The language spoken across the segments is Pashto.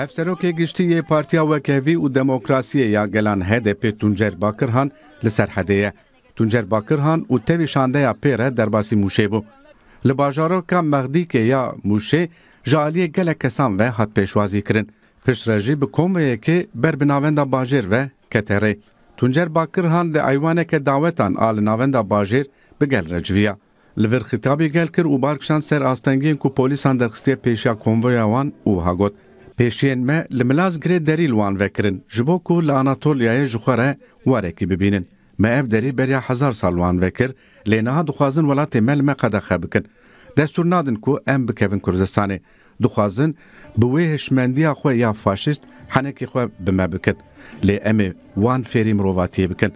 هەفسەرۆکێ گشتی پارتیاوەکەوی و دەمۆکراسی یاگەلان هەدەپێ تونجەر باکرهان لەسەر هەدەیە تونجەر باکرهان و تەوی شاندەیە پێرە دەرباسی موشێ بوو لە باژارۆکە مەغدیکە یا موشێ ژالیە گەلە کەسان وە هات پێشوازی کرن پشڕێژی بە کۆمەیەکێ بەر بناوەندا باژێر وە کەتەڕێ تونجەر باکرهان لە ئەیوانەکە داوەتان ئا لە ناوەندا باژێر بگەل ڕەجویە لور خطابی گل کر و بارکشان سر آستنگین کو پولیسان درخستیه پیشا کنویا وان او هاگوت پیشین ما لملاز گری دریل وان وکرن جبو کو لاناتولیای جخوره وارکی ببینن ما اف دری بریا هزار سال وان وکر لینها دخوازن ولات مل ما قدا خبکن دستور نادن کو ام بکوین کردستانه دخوازن بوی هشمندی خو یا فاشیست حنکی خو بما بکن لی ام وان فری مرواتیه بکن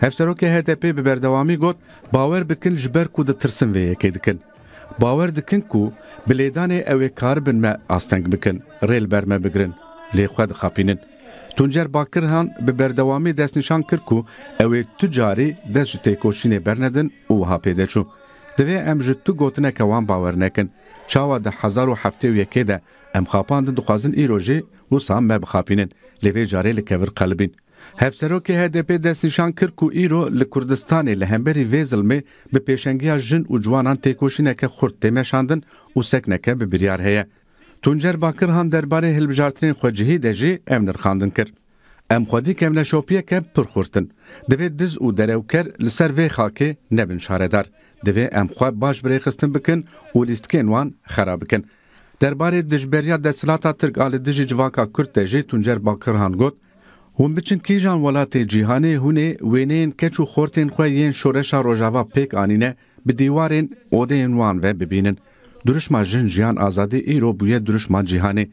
Hevserokê HDP bi berdewamî got bawer bikin ji ber ku ditirsin vê yekê dikin. Bawer dikin ku bi lêdanê ew ê karbin me asteng bikin, rêl berme bigirin, lê xwe dixapînin. Tuncer Bakirhan bi berdewamî destnîşan kir ku ew ê tu carî dest ji têkoşînê bernedin û wiha pêde çû. Divê em ji tu gotineke wan bawer nekin. Çawa di hezar û heftê û yekê de em xapandin dixwazin îro jê wisa me bixapînin, lê vê carê li kevir qelibîn. Hevserokê HDP destnîşan kir ku îro li Kurdistanê li hemberî vê zilmê bi pêşengiya jin û ciwanan têkoşîneke xurt têmeşandin û sekneke bi biryar heye. Tuncer Bakirhan derbarê hilbijartinên xwecihî de jî em nirxandin kir. Em xwedî kemne şopiyeke pir xurtin. Divê diz û derewker li ser vê xakê nebin şaredar. Divê em xwe baş birêxistin bikin û lîstkên wan xera bikin. Derbarê dijberiya desilata Tirk alî dijî civaka Kurd de jî Tuncer Bakirhan got, Hûn biçin kîjan welatê cîhanê hûnê wêneyên keç û xortên xwe yên şoreşa rojava pêk anîne bi dîwarên odeyên wan ve bibînin. Duruşma jin jiyan azadî îro bûye duruşma cîhanê.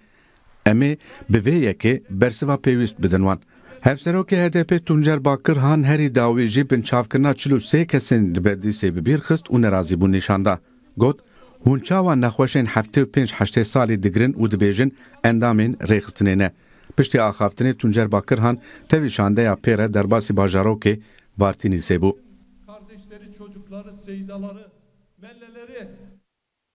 Em ê bi vê yekê bersiva pêwîst bidin wan. Hevserokê HDP Tuncer Bakir han herî dawê jî bin çavkirina çil sê kesên li bedîsê bibîr xist û nerazîbûn nîşanda. Got, hûn çawa nexweşên heftê û pênc heştê salî digirin û dibêjin endamên rêxistinê ne. Piştî axaftinê tuncer bakirhan tevîşande ya pêre derbasî bajarokê Bartinîsê bû. Kardeşleri, çocukları, seydaları, melleleri